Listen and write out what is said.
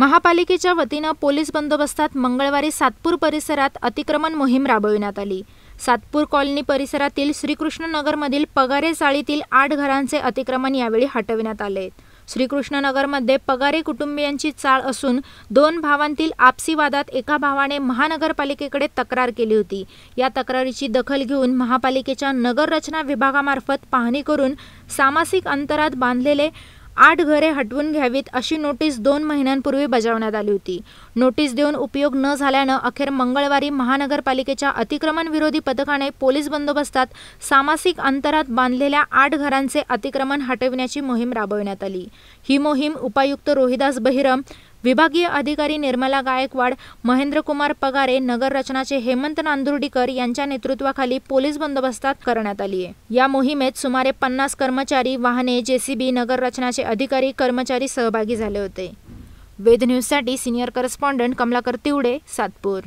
महापालिकेच्या वतीनं पोलीस बंदोबस्तात मंगळवारी सातपूर परिसरात अतिक्रमण मोहीम राबविण्यात आली सातपूर कॉलनी परिसरातील श्रीकृष्णनगरमधील पगारे चाळीतील आठ घरांचे अतिक्रमण यावेळी हटविण्यात आले श्रीकृष्णनगरमध्ये पगारे कुटुंबियांची चाळ असून दोन भावांतील आपसी वादात एका भावाने महानगरपालिकेकडे तक्रार केली होती या तक्रारीची दखल घेऊन महापालिकेच्या नगररचना विभागामार्फत पाहणी करून सामासिक अंतरात बांधलेले आठ घरे हटवून घ्यावीत अशी नोटीस दोन महिन्यांपूर्वी बजावण्यात आली होती नोटीस देऊन उपयोग न झाल्यानं अखेर मंगळवारी महानगरपालिकेच्या अतिक्रमण विरोधी पथकाने पोलीस बंदोबस्तात सामासिक अंतरात बांधलेल्या आठ घरांचे अतिक्रमण हटविण्याची मोहीम राबविण्यात आली ही मोहीम उपायुक्त रोहिदास बहिरम विभागीय अधिकारी निर्मला गायकवाड महेंद्रकुमार पगारे नगर रचनाचे हेमंत नांदुर्डीकर यांच्या नेतृत्वाखाली पोलीस बंदोबस्तात करण्यात आली आहे या मोहिमेत सुमारे पन्नास कर्मचारी वाहने जेसीबी नगर रचनाचे अधिकारी कर्मचारी सहभागी झाले होते वेद न्यूजसाठी सिनियर करस्पॉन्डंट कमलाकर तिवडे सातपूर